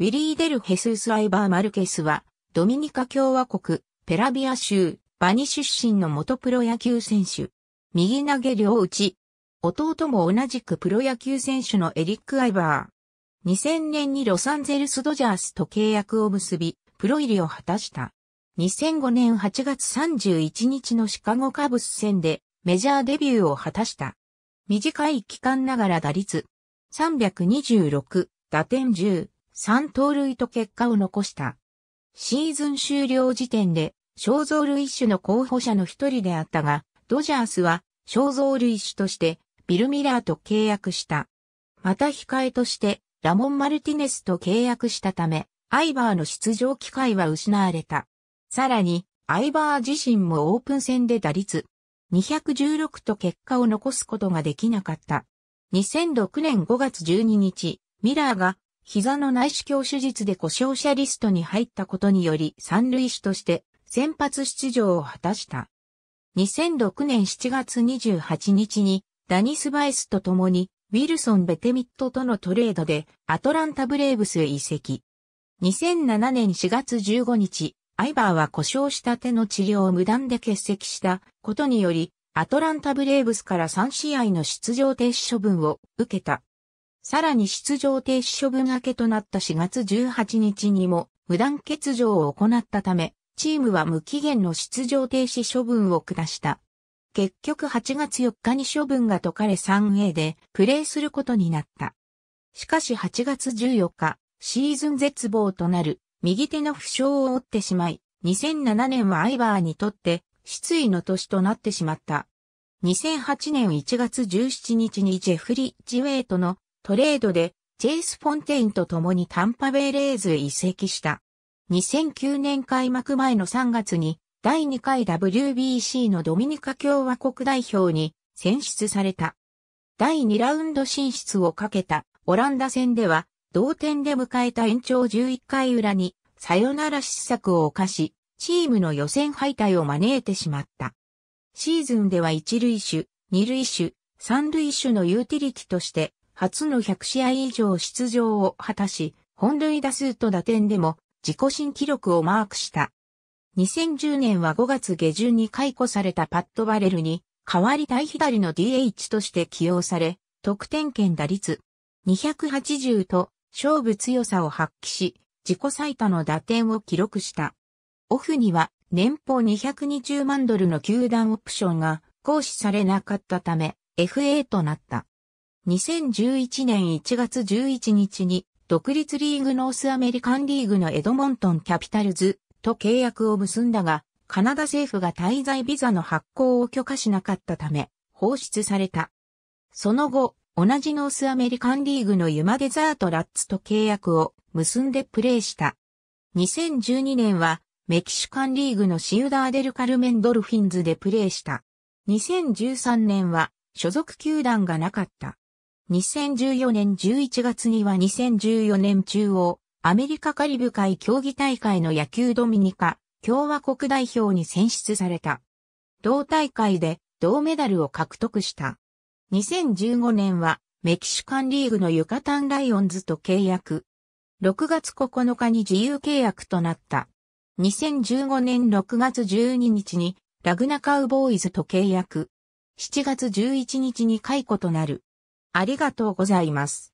ウィリー・デル・ヘスース・アイバー・マルケスは、ドミニカ共和国、ペラビア州、バニ出身の元プロ野球選手。右投げ両打ち。弟も同じくプロ野球選手のエリック・アイバー。2000年にロサンゼルス・ドジャースと契約を結び、プロ入りを果たした。2005年8月31日のシカゴカブス戦でメジャーデビューを果たした。短い期間ながら打率326、打点10、3盗塁と結果を残した。シーズン終了時点で、肖像類種の候補者の一人であったが、ドジャースは肖像類種としてビル・ミラーと契約した。また控えとしてラモン・マルティネスと契約したため、アイバーの出場機会は失われた。さらに、アイバー自身もオープン戦で打率216と結果を残すことができなかった。2006年5月12日、ミラーが膝の内視鏡手術で故障者リストに入ったことにより三塁手として先発出場を果たした。2006年7月28日にダニス・バイスと共にウィルソン・ベテミットとのトレードでアトランタ・ブレーブスへ移籍。2007年4月15日、アイバーは故障した手の治療を無断で欠席したことにより、アトランタ・ブレーブスから3試合の出場停止処分を受けた。さらに出場停止処分明けとなった4月18日にも無断欠場を行ったため、チームは無期限の出場停止処分を下した。結局8月4日に処分が解かれ 3A でプレーすることになった。しかし8月14日、シーズン絶望となる右手の負傷を負ってしまい、2007年はアイバーにとって失意の年となってしまった。2008年1月17日にジェフリー・ジウェイトのトレードでチェイス・フォンテインと共にタンパベイレーズへ移籍した。2009年開幕前の3月に第2回 WBC のドミニカ共和国代表に選出された。第2ラウンド進出をかけたオランダ戦では同点で迎えた延長11回裏にサヨナラ失策を犯し、チームの予選敗退を招いてしまった。シーズンでは一塁手、二塁手、三塁手のユーティリティとして初の100試合以上出場を果たし、本塁打数と打点でも自己新記録をマークした。2010年は5月下旬に解雇されたパッドバレルに、代わり対左の DH として起用され、得点圏打率280と勝負強さを発揮し、自己最多の打点を記録した。オフには年俸220万ドルの球団オプションが行使されなかったため、FA となった。2011年1月11日に独立リーグノースアメリカンリーグのエドモントンキャピタルズと契約を結んだが、カナダ政府が滞在ビザの発行を許可しなかったため、放出された。その後、同じノースアメリカンリーグのユマデザートラッツと契約を結んでプレーした。2012年はメキシカンリーグのシウダーデルカルメンドルフィンズでプレーした。2013年は所属球団がなかった。2014年11月には2014年中央、アメリカカリブ海競技大会の野球ドミニカ共和国代表に選出された。同大会で銅メダルを獲得した。2015年はメキシカンリーグのユカタンライオンズと契約。6月9日に自由契約となった。2015年6月12日にラグナカウボーイズと契約。7月11日に解雇となる。ありがとうございます。